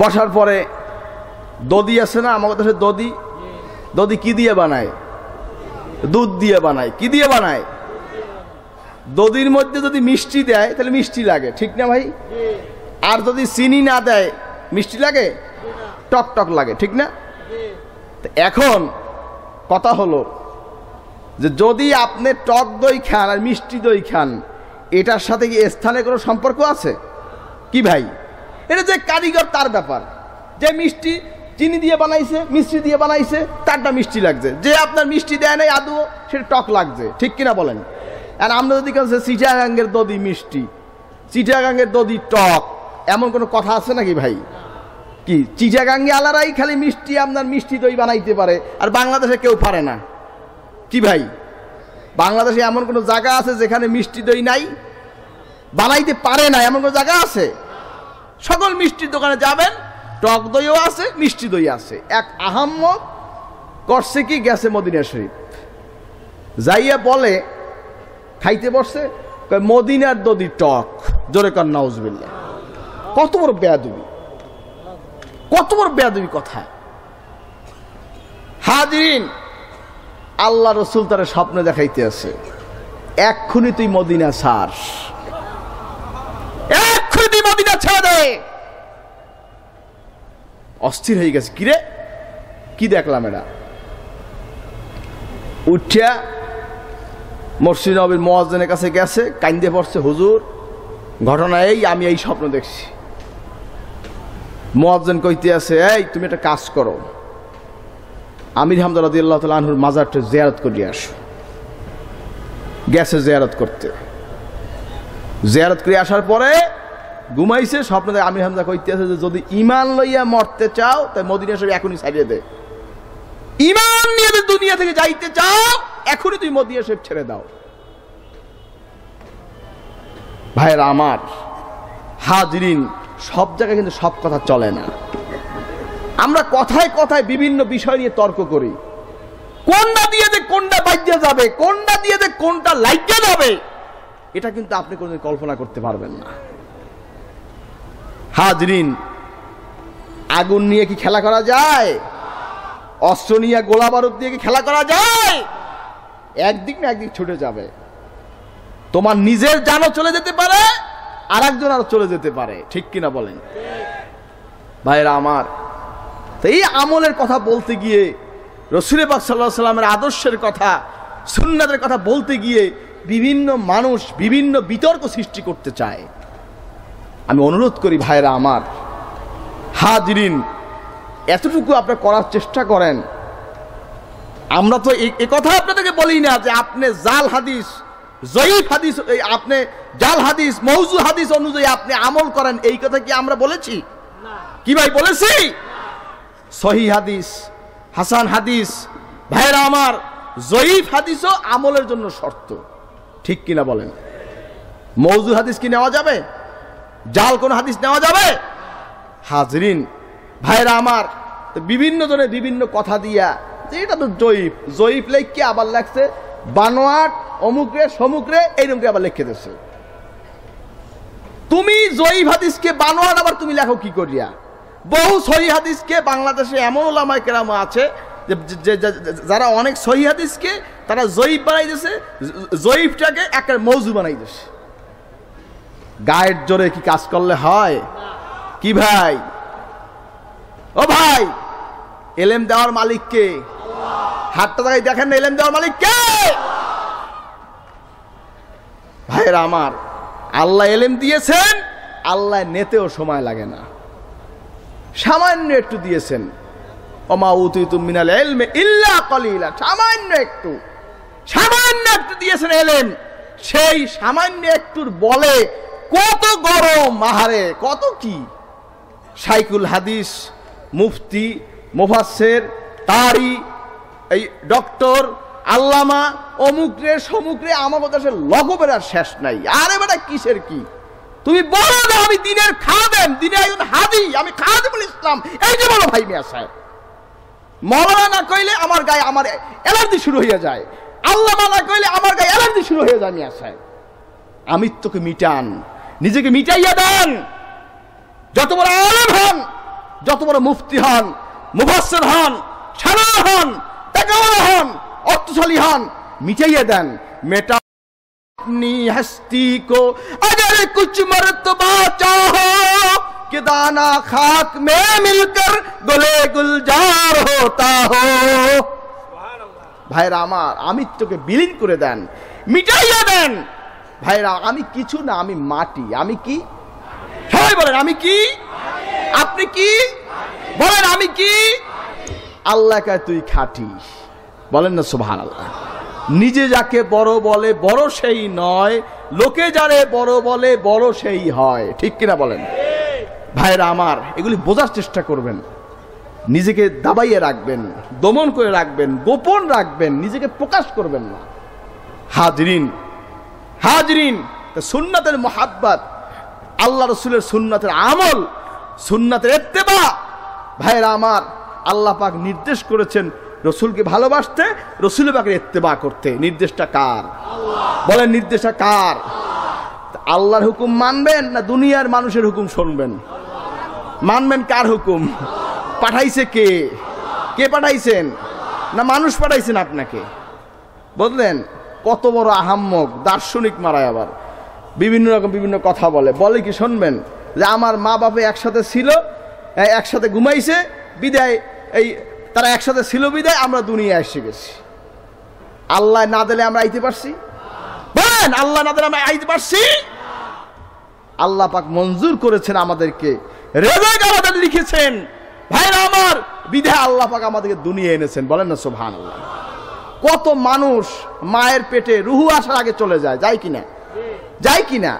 [SPEAKER 1] বসার পরে দদি আছে না আমার দেশে দদি দদি কি দিয়ে বানায় দুধ দিয়ে বানায় কি দিয়ে বানায় দদির মধ্যে যদি মিষ্টি দেয় তাহলে মিষ্টি লাগে ঠিক না ভাই আর যদি চিনি না দেয় মিষ্টি লাগে টক টক লাগে ঠিক না এখন কথা হলো যে যদি আপনি টক দই খান আর মিষ্টি দই খান এটার সাথে কি স্থানে কোনো সম্পর্ক আছে কি ভাই এটা যে কারিগর তার ব্যাপার যে মিষ্টি চিনি দিয়ে বানাইছে মিষ্টি দিয়ে বানাইছে তারটা মিষ্টি লাগছে যে আপনার মিষ্টি দেয় নাই আদুও সেটা টক লাগছে ঠিক কিনা বলেন আর আমরা যদি কেন চিটাগাঙ্গের দদি মিষ্টি চিটাগাঙ্গের দদি টক এমন কোনো কথা আছে নাকি ভাই কি চিটাগাঙ্গে আলারাই খালি মিষ্টি আপনার মিষ্টি দই বানাইতে পারে আর বাংলাদেশে কেউ পারে না কি ভাই বাংলাদেশে এমন কোনো জায়গা আছে যেখানে মিষ্টি দই নাই বানাইতে পারে না এমন কোনো জায়গা আছে সকল মিষ্টির দোকানে যাবেন টক দইও আছে মিষ্টি দই আছে এক আহাম্মদ করছে কি গেছে মদিনা শরীফ যাইয়া বলে খাইতে বসছে মদিনার দদি টক জোরে কর নাউজবিল্লা কত বড় বেয়াদুবি কত বড় বেয়াদুবি কথা হাজিরিন আল্লাহ রসুল তারা স্বপ্ন দেখাইতে আছে এক্ষুনি তুই মদিনা ছাড় এক্ষুনি তুই মদিনা ছাড়ে অস্থির হয়ে গেছে কিরে কি দেখলাম এটা উঠিয়া মসজিদ নবীর মহাজনের কাছে গেছে কান্দে পড়ছে হুজুর ঘটনা এই আমি এই স্বপ্ন দেখছি মহাজন কইতে আছে এই তুমি একটা কাজ করো আমির হামদা রাজি আল্লাহ তাল আনহুর মাজারটা জেয়ারত করিয়া আস গেছে জেয়ারত করতে জেয়ারত করে আসার পরে ঘুমাইছে দেয় আমির হামদা আছে যে যদি ইমান লইয়া মরতে চাও তাই মদিনা সব এখনই ছাড়িয়ে দে ইমান নিয়ে দুনিয়া থেকে যাইতে চাও এখনই তুই মদিনা সব ছেড়ে দাও ভাইয়েরা আমার হাজরিন সব জায়গায় কিন্তু সব কথা চলে না আমরা কথায় কথায় বিভিন্ন বিষয় নিয়ে তর্ক করি কোনটা দিয়ে যে কোনটা বাজ্যা যাবে কোনটা দিয়ে যে কোনটা লাইজ্যা যাবে এটা কিন্তু আপনি কোনদিন কল্পনা করতে পারবেন না হাজরিন আগুন নিয়ে কি খেলা করা যায় অস্ত্র নিয়ে গোলা বারুদ দিয়ে কি খেলা করা যায় একদিক না একদিক ছুটে যাবে তোমার নিজের জানও চলে যেতে পারে আর একজন আরো চলে যেতে পারে ঠিক কিনা বলেন ভাইরা আমার এই আমলের কথা বলতে গিয়ে রসুলে পাক সাল্লাহ সাল্লামের আদর্শের কথা সুন্নাদের কথা বলতে গিয়ে বিভিন্ন মানুষ বিভিন্ন বিতর্ক সৃষ্টি করতে চায় আমি অনুরোধ করি ভাইরা আমার হাজরিন এতটুকু আপনার করার চেষ্টা করেন আমরা তো এ কথা আপনাদেরকে বলি না যে আপনি জাল হাদিস জয়ীফ হাদিস আপনি জাল হাদিস মৌজু হাদিস অনুযায়ী আপনি আমল করেন এই কথা কি আমরা বলেছি কি ভাই বলেছি সহি হাদিস হাসান হাদিস ভাইরা আমার জয়ীফ হাদিসও আমলের জন্য শর্ত ঠিক কিনা বলেন মৌজু হাদিস কি নেওয়া যাবে জাল কোন হাদিস নেওয়া যাবে হাজরিন ভাইরা আমার বিভিন্ন জনে বিভিন্ন কথা দিয়া যে এটা তো জয়ীফ জয়ীফ লেখকে আবার লাগছে বানোয়াট অমুকরে সমুকরে এইরকম আবার লিখে দিচ্ছে তুমি জয়ীফ হাদিসকে বানোয়াট আবার তুমি লেখো কি করিয়া বহু সহি হাদিসকে বাংলাদেশে এমন ওলামায় কেরাম আছে যারা অনেক সহি হাদিসকে তারা জয়ীফ দিয়েছে জয়ীফটাকে একটা মৌজু দিয়েছে গায়ের জোরে কি কাজ করলে হয় কি ভাই ও ভাই এলেম দেওয়ার মালিককে হাতটা দাঁড়িয়ে দেখেন না এলেম দেওয়ার মালিককে ভাইয়েরা আমার আল্লাহ এলেম দিয়েছেন আল্লাহ নেতেও সময় লাগে না সামান্য একটু দিয়েছেন অমা উতিতু মিনাল এলমে ইল্লা কলিলা সামান্য একটু সামান্য একটু দিয়েছেন এলেম সেই সামান্য একটুর বলে কত গরম মাহারে কত কি সাইকুল হাদিস মুফতি মোফাসের তারি এই ডক্টর আল্লামা অমুক্রে সমুকরে আমাদের দেশের লঘবের আর শেষ নাই আরে বেটা কিসের কি তুমি বলো না আমি দিনের খাদেম দিনে একজন হাদি আমি খাদেমুল ইসলাম এই যে বলো ভাই মিয়া সাহেব মৌলানা না কইলে আমার গায়ে আমার অ্যালার্জি শুরু হয়ে যায় আল্লাহ না কইলে আমার গায়ে অ্যালার্জি শুরু হয়ে যায় মিয়া সাহেব আমিত্বকে মিটান নিজেকে মিটাইয়া দেন যত বড় আলেম হন যত বড় মুফতি হন মুফাসসির হন সারা হন তাকাওয়ালা হন অর্থশালী হন মিটাইয়া দেন মেটা अपनी हस्ती को अगर कुछ मरतबा चाहो कि दाना खाक में मिलकर गोले गुलजार होता हो ভাইরা আমার আমিত্বকে বিলীন করে দেন মিটাইয়া দেন ভাইরা আমি কিছু না আমি মাটি আমি কি সবাই বলেন আমি কি আপনি কি বলেন আমি কি আল্লাহকে তুই খাটি বলেন না সুবহানাল্লাহ আল্লাহ নিজে যাকে বড় বলে বড় সেই নয় লোকে যারে বড় বলে বড় সেই হয় ঠিক কিনা বলেন ভাইরা আমার এগুলি বোঝার চেষ্টা করবেন নিজেকে দাবাইয়ে রাখবেন দমন করে রাখবেন গোপন রাখবেন নিজেকে প্রকাশ করবেন না হাজরিন হাজরিন সুন্নাতের মহাব্বাত আল্লাহ রসুলের সুন্নাতের আমল সুন্নাতের এত্তেবা ভাইরা আমার আল্লাহ পাক নির্দেশ করেছেন রসুলকে ভালোবাসতে রসুল বাকের বা করতে নির্দেশটা কার বলেন নির্দেশটা কার আল্লাহর হুকুম মানবেন না দুনিয়ার মানুষের হুকুম শুনবেন মানবেন কার হুকুম পাঠাইছে কে কে পাঠাইছেন না মানুষ পাঠাইছেন আপনাকে বললেন কত বড় আহাম্মক দার্শনিক মারায় আবার বিভিন্ন রকম বিভিন্ন কথা বলে বলে কি শুনবেন যে আমার মা বাপে একসাথে ছিল একসাথে ঘুমাইছে বিদায় এই তারা একসাথে ছিল বিদায় আমরা দুনিয়া এসে গেছি আল্লাহ না দিলে আমরা আইতে পারছি বলেন আল্লাহ না দিলে আমরা আইতে পারছি আল্লাহ পাক মঞ্জুর করেছেন আমাদেরকে রেজাক আমাদের লিখেছেন ভাইরা আমার বিধা আল্লাহ পাক আমাদেরকে দুনিয়া এনেছেন বলেন না সোভান আল্লাহ কত মানুষ মায়ের পেটে রুহু আসার আগে চলে যায় যায় কিনা যায় কিনা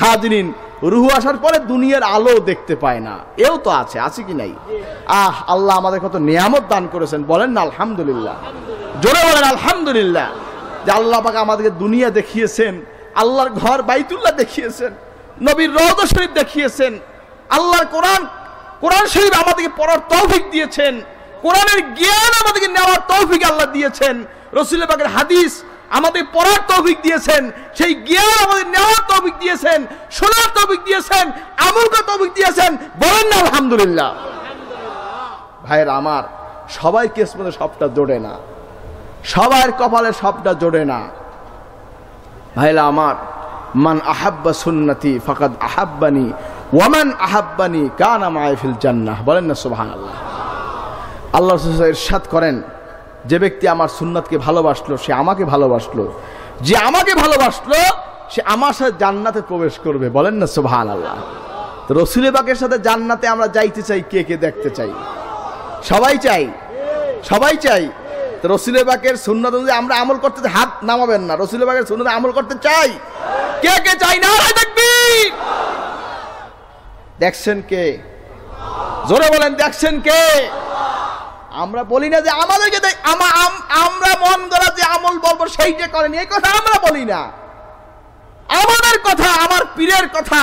[SPEAKER 1] হাজরিন রুহু আসার পরে দুনিয়ার আলো দেখতে পায় না এও তো আছে আছে কি নাই আহ আল্লাহ আমাদের কত নিয়ামত দান করেছেন বলেন না আলহামদুলিল্লাহ জোরে বলেন আলহামদুলিল্লাহ যে আল্লাহ পাকে আমাদেরকে দুনিয়া দেখিয়েছেন আল্লাহর ঘর বাইতুল্লাহ দেখিয়েছেন নবীর রহদ শরীফ দেখিয়েছেন আল্লাহর কোরআন কোরআন শরীফ আমাদেরকে পড়ার তৌফিক দিয়েছেন কোরআনের জ্ঞান আমাদেরকে নেওয়ার তৌফিক আল্লাহ দিয়েছেন রসুল পাকের হাদিস আমাদের পড়ার তৌফিক দিয়েছেন সেই জ্ঞান আমাদের নেওয়ার তৌফিক দিয়েছেন শোনার তৌফিক দিয়েছেন আমলকে তৌফিক দিয়েছেন বলেন না আলহামদুলিল্লাহ ভাইয়ের আমার সবাই কিসমতে সবটা জোড়ে না সবার কপালে সবটা জোড়ে না ভাইলা আমার মান আহাব্বা সুন্নতি ফাকাদ আহাব্বানি ওয়ামান আহাব্বানি কানা ফিল জান্নাহ বলেন না সুবহানাল্লাহ আল্লাহ ইরশাদ করেন যে ব্যক্তি আমার সুন্নাতকে ভালোবাসলো সে আমাকে ভালোবাসলো যে আমাকে ভালোবাসলো সে আমার সাথে জান্নাতে প্রবেশ করবে বলেন না সোভান আল্লাহ রসুলেবাগের সাথে জান্নাতে আমরা যাইতে চাই কে কে দেখতে চাই সবাই চাই সবাই চাই তো রসুলেবাগের সুন্নাত অনুযায়ী আমরা আমল করতে হাত নামাবেন না রসুলেবাগের সুন্নত আমল করতে চাই কে কে চাই না দেখছেন কে জোরে বলেন দেখছেন কে আমরা বলি না যে আমাদেরকে আমরা মন করা যে আমল বলবো সেইটা করেনি এই কথা আমরা বলি না আমাদের কথা আমার পীরের কথা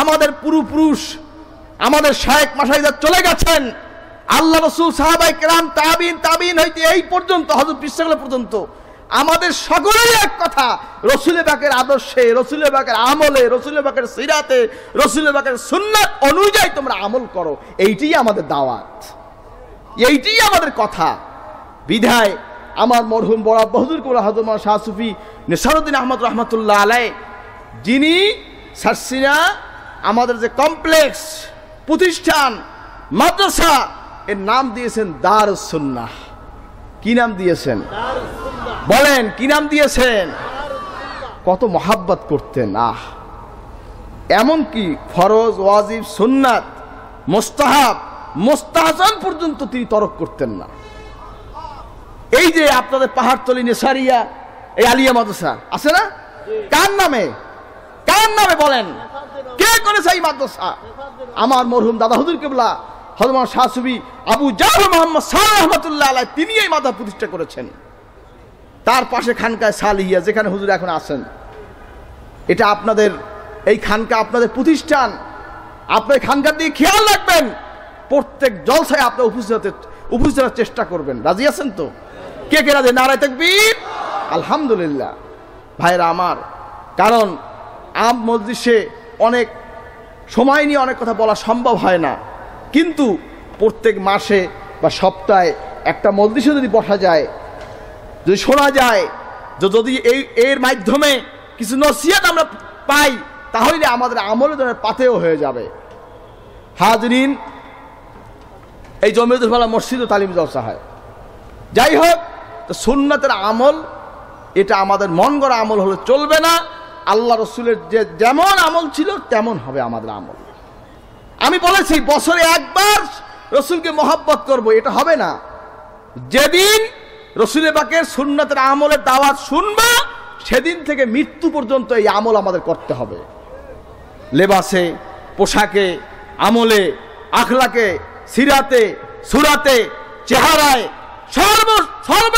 [SPEAKER 1] আমাদের পুরুপুরুষ আমাদের শায়েক মাসাইদার চলে গেছেন আল্লাহ রসুল সাহাবাই কেরাম তাবিন তাবিন হইতে এই পর্যন্ত হজর বিশ্বাগল পর্যন্ত আমাদের সকলেরই এক কথা রসুলে বাকের আদর্শে রসুলে বাকের আমলে রসুলে বাকের সিরাতে রসুলে বাকের সুন্নাত অনুযায়ী তোমরা আমল করো এইটি আমাদের দাওয়াত এইটি আমাদের কথা বিধায় আমার মরহুম বড় বহদুর কুমার হজরমা শাহ সুফি নিসারুদ্দিন আহমদ রহমতুল্লাহ আলাই যিনি সার্সিনা আমাদের যে কমপ্লেক্স প্রতিষ্ঠান মাদ্রাসা এর নাম দিয়েছেন দার দারুসুন্না কি নাম দিয়েছেন বলেন কি নাম দিয়েছেন কত মহাব্বত করতেন আহ এমন কি ফরজ ওয়াজিব সুন্নাত মোস্তাহাব মোস্তাহসান পর্যন্ত তিনি তরক করতেন না এই যে আপনাদের পাহাড়তলি নেশারিয়া এই আলিয়া মাদ্রাসা আছে না কার নামে কার নামে বলেন কে করেছে এই মাদ্রাসা আমার মরহুম দাদা হুদুর কেবলা হজমান শাহসুবি আবু জাহর মোহাম্মদ শাহ রহমতুল্লাহ আলাই তিনি এই মাদ্রাসা প্রতিষ্ঠা করেছেন তার পাশে খানকায় সালিহিয়া যেখানে হুজুর এখন আছেন এটা আপনাদের এই খানকা আপনাদের প্রতিষ্ঠান আপনার খানকার দিয়ে খেয়াল রাখবেন প্রত্যেক জলসায় আপনি উপস্থিত হতে উপস্থিত হওয়ার চেষ্টা করবেন রাজি আছেন তো কে কে রাজি নারায় তাকবীর আলহামদুলিল্লাহ ভাইরা আমার কারণ আম মজলিসে অনেক সময় নিয়ে অনেক কথা বলা সম্ভব হয় না কিন্তু প্রত্যেক মাসে বা সপ্তাহে একটা মজলিসে যদি বসা যায় যদি শোনা যায় যে যদি এই এর মাধ্যমে কিছু নসিয়াত আমরা পাই তাহলে আমাদের আমলের পাতেও হয়ে যাবে হাজরিন এই জমিয়তুল ফালা মসজিদও তালিম জলসা হয় যাই হোক তো সুন্নাতের আমল এটা আমাদের মন গড়া আমল হলে চলবে না আল্লাহ রসুলের যে যেমন আমল ছিল তেমন হবে আমাদের আমল আমি বলেছি বছরে একবার রসুলকে মহাব্বত করব এটা হবে না যেদিন রসুলের বাকে সুন্নাতের আমলের দাওয়াত শুনবো সেদিন থেকে মৃত্যু পর্যন্ত এই আমল আমাদের করতে হবে লেবাসে পোশাকে আমলে আখলাকে সিরাতে সুরাতে চেহারায় সর্ব সর্ব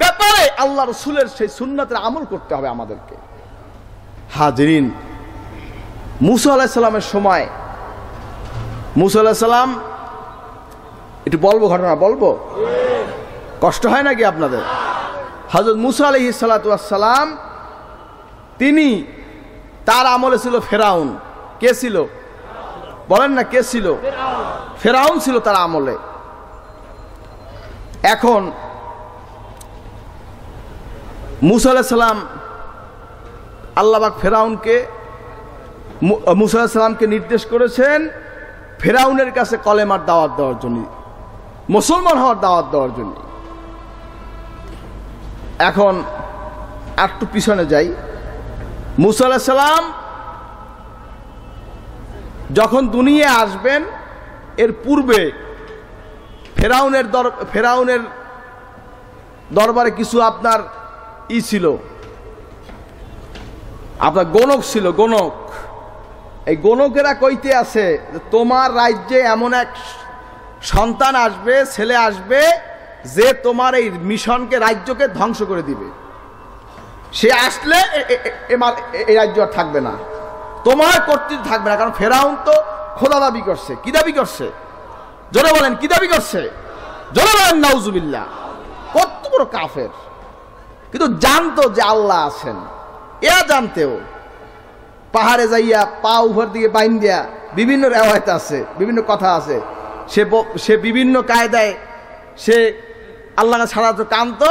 [SPEAKER 1] ব্যাপারে আল্লাহ রসুলের সেই সুন্নাতের আমল করতে হবে আমাদেরকে হাজরিন মুসা সাল্লামের সময় মুসা সাল্লাম একটু বলবো ঘটনা বলবো কষ্ট হয় নাকি আপনাদের হাজর মুসা আলহি সালাতাম তিনি তার আমলে ছিল ফেরাউন কে ছিল বলেন না কে ছিল ফেরাউন ছিল তার আমলে এখন মুসা আলাহিসাল্লাম আল্লাহবাক ফেরাউনকে মুসা নির্দেশ করেছেন ফেরাউনের কাছে কলেমার দাওয়াত দেওয়ার জন্য মুসলমান হওয়ার দাওয়াত দেওয়ার জন্য এখন একটু পিছনে যাই মুসা আলাহিসাল্লাম যখন দুনিয়া আসবেন এর পূর্বে ফেরাউনের দর ফেরাউনের দরবারে কিছু আপনার ই ছিল আপনার গণক ছিল গণক এই গণকেরা কইতে আছে তোমার রাজ্যে এমন এক সন্তান আসবে ছেলে আসবে যে তোমার এই মিশনকে রাজ্যকে ধ্বংস করে দিবে সে আসলে এই রাজ্য আর থাকবে না তোমার কর্তৃত্ব থাকবে না কারণ ফেরাউন তো খোদা দাবি করছে কি দাবি করছে জোরে বলেন কি দাবি করছে জোরে বলেন নাউজুবিল্লা কত বড় কাফের কিন্তু জানতো যে আল্লাহ আছেন এরা জানতেও পাহাড়ে যাইয়া পা উভর দিকে বাইন দিয়া বিভিন্ন রেওয়ায়ত আছে বিভিন্ন কথা আছে সে সে বিভিন্ন কায়দায় সে আল্লাহ ছাড়া তো কান্ত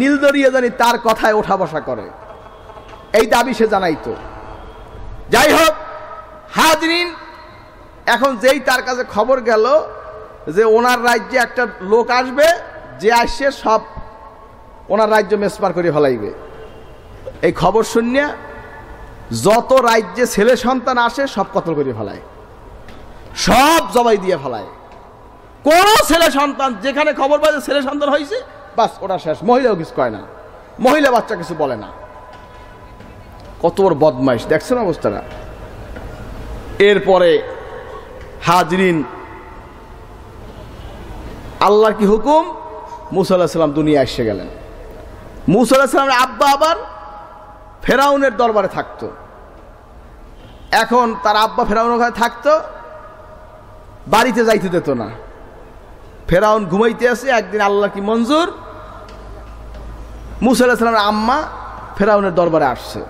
[SPEAKER 1] নীলদরীয় জানি তার কথায় ওঠা বসা করে এই দাবি সে জানাইতো যাই হোক হাজরিন এখন যেই তার কাছে খবর গেল যে ওনার রাজ্যে একটা লোক আসবে যে আসছে সব ওনার রাজ্য মেসপার করে ফলাইবে এই খবর শুনিয়া যত রাজ্যে ছেলে সন্তান আসে সব কতল করে ফেলায় সব জবাই দিয়ে ফেলায় কোনো ছেলে সন্তান যেখানে খবর পায় ছেলে সন্তান হয়েছে বাস ওটা শেষ মহিলাও কিছু কয় না মহিলা বাচ্চা কিছু বলে না কত বড় বদমাইশ দেখছেন অবস্থাটা এরপরে হাজরিন আল্লাহর কি হুকুম মুসা সাল্লাম দুনিয়া এসে গেলেন মুসা সাল্লামের আব্বা আবার ফেরাউনের দরবারে থাকতো এখন তার আব্বা ফেরাউনের ঘরে থাকতো বাড়িতে যাইতে দিত না ফেরাউন ঘুমাইতে আসে একদিন আল্লাহ কি মঞ্জুর মুসা সাল্লামের আম্মা ফেরাউনের দরবারে আসছে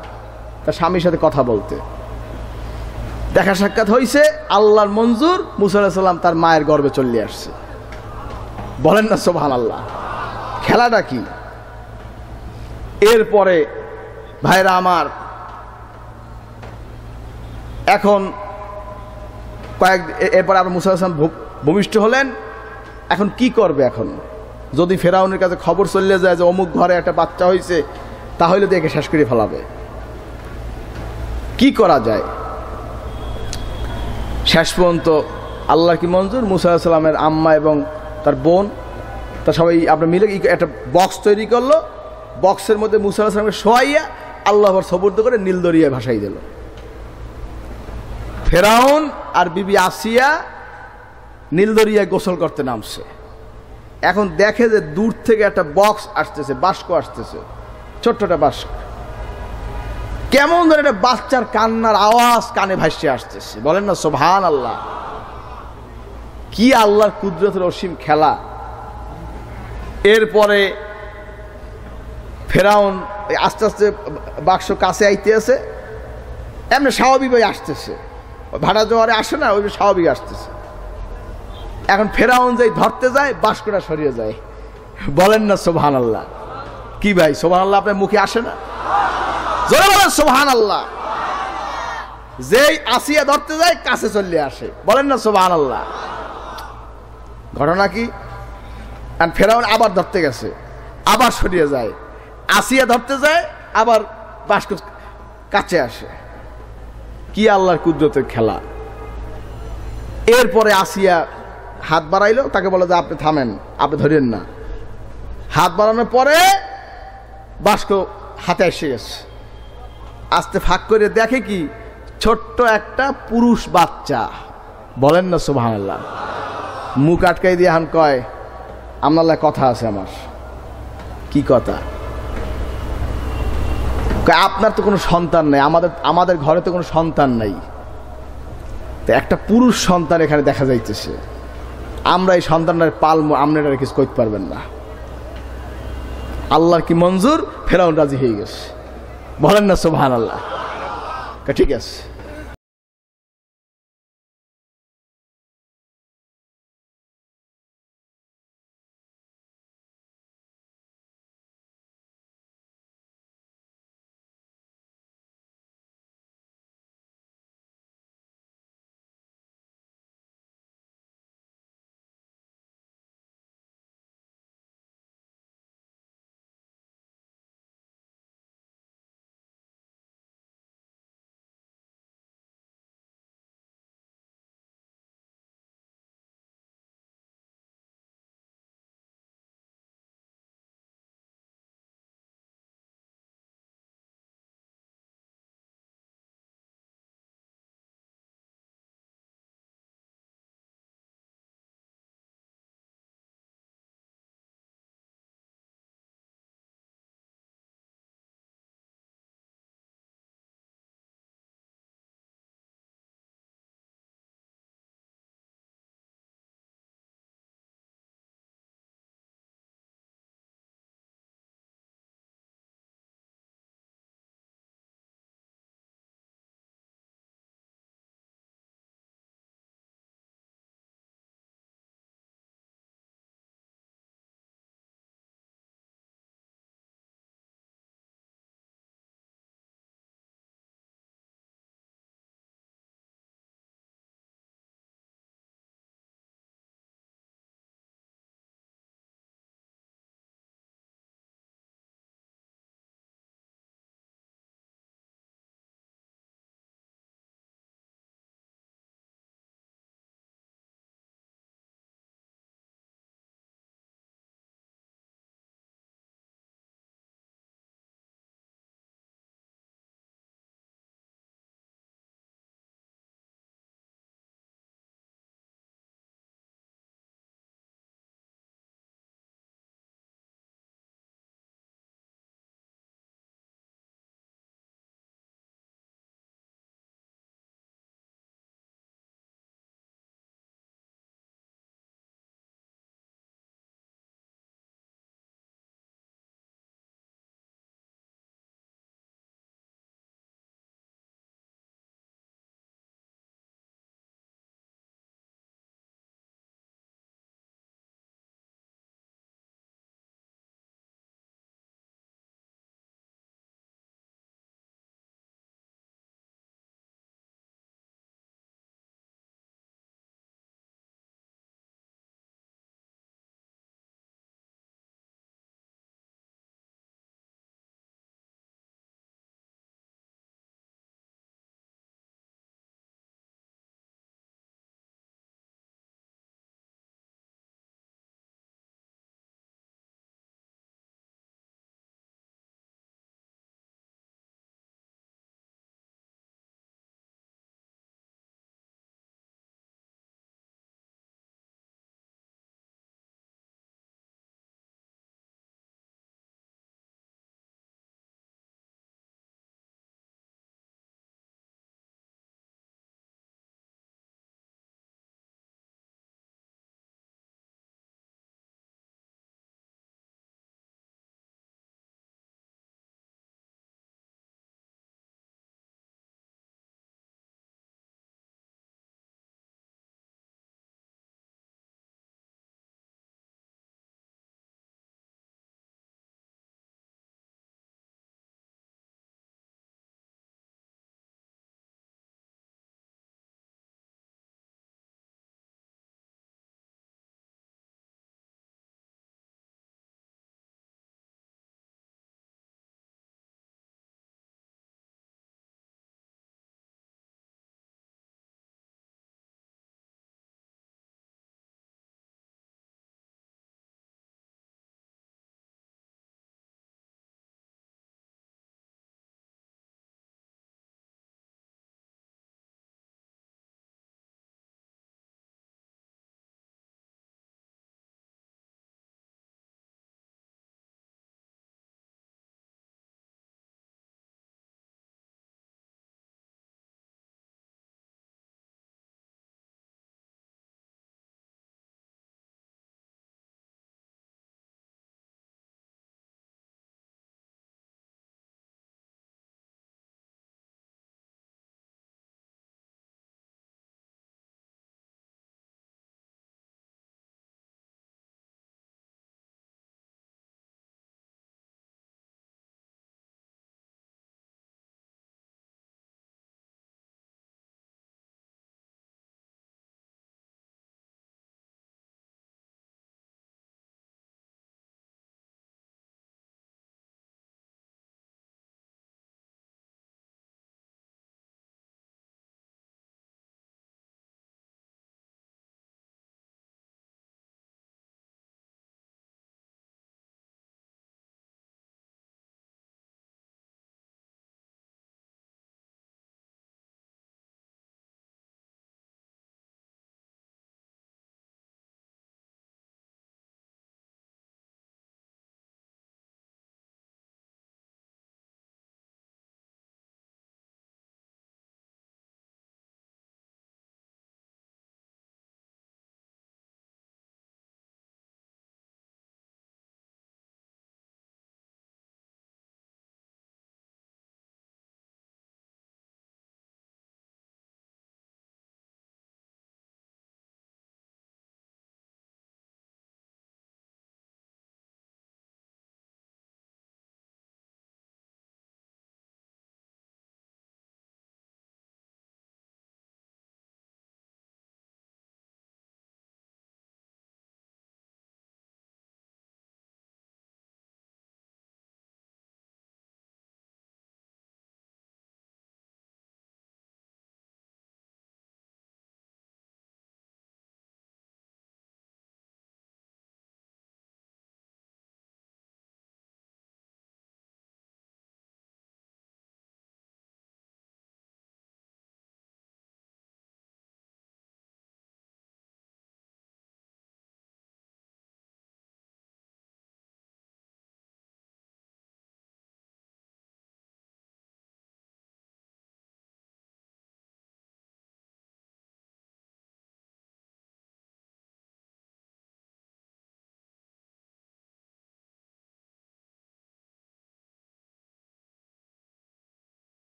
[SPEAKER 1] তার স্বামীর সাথে কথা বলতে দেখা সাক্ষাৎ হয়েছে আল্লাহর মঞ্জুর মুসাল্লাম তার মায়ের গর্বে চলে আসছে বলেন না সোহান আল্লাহ খেলাটা কি এরপরে ভাইরা আমার এখন কয়েক এরপর আবার মুসাল্লাম ভূমিষ্ঠ হলেন এখন কি করবে এখন যদি ফেরাউনের কাছে খবর চলে যায় যে অমুক ঘরে একটা বাচ্চা হয়েছে তাহলে তো একে শেষ করে ফেলাবে কি করা যায় শেষ পর্যন্ত আল্লাহ কি মঞ্জুর মুসা আম্মা এবং তার বোন তা সবাই আপনার মিলে একটা বক্স তৈরি করলো বক্সের মধ্যে মুসা সালামকে শোয়াইয়া আল্লাহ আবার সবর্দ করে নীলদরিয়ায় ভাসাই দিল ফেরাউন আর বিবি আসিয়া নীলদরিয়ায় গোসল করতে নামছে এখন দেখে যে দূর থেকে একটা বক্স আসতেছে বাস্ক আসতেছে ছোট্ট একটা বাস্ক কেমন ধরে একটা বাচ্চার কান্নার আওয়াজ কানে ভাসিয়ে আসতেছে বলেন না সোভান আল্লাহ কি আল্লাহর কুদরতের অসীম খেলা এরপরে ফেরাউন আস্তে আস্তে বাক্স কাছে আইতে আছে এমনি স্বাভাবিক ভাই আসতেছে ভাড়া জোয়ারে আসে না ওই স্বাভাবিক আসতেছে এখন ফেরাউন যাই ধরতে যায় বাস্কটা সরিয়ে যায় বলেন না সোভান আল্লাহ কি ভাই সোভান আল্লাহ আপনার মুখে আসে না জোরে বলেন সুবহান আল্লাহ যেই আসিয়া ধরতে যায় কাছে চলে আসে বলেন না সুবহান আল্লাহ ঘটনা কি আর ফেরাউন আবার ধরতে গেছে আবার সরিয়ে যায় আসিয়া ধরতে যায় আবার বাস্ক কাছে আসে কি আল্লাহর কুদরতের খেলা এরপরে আসিয়া হাত বাড়াইলো তাকে বলে যে আপনি থামেন আপনি ধরেন না হাত বাড়ানোর পরে বাস্ক হাতে এসে গেছে আস্তে ফাঁক করে দেখে কি ছোট্ট একটা পুরুষ বাচ্চা বলেন না সুবাহ মুখ আটকাই দিয়ে হান কয় আমনাল্লাহ কথা আছে আমার কি কথা আপনার তো কোনো সন্তান নাই আমাদের আমাদের ঘরে তো কোনো সন্তান নাই তো একটা পুরুষ সন্তান এখানে দেখা যাইতেছে আমরা এই সন্তানের পাল আপনারা কিছু করতে পারবেন না আল্লাহর কি মঞ্জুর ফেরাউন রাজি হয়ে গেছে বলেন না সোভান আল্লাহ ঠিক আছে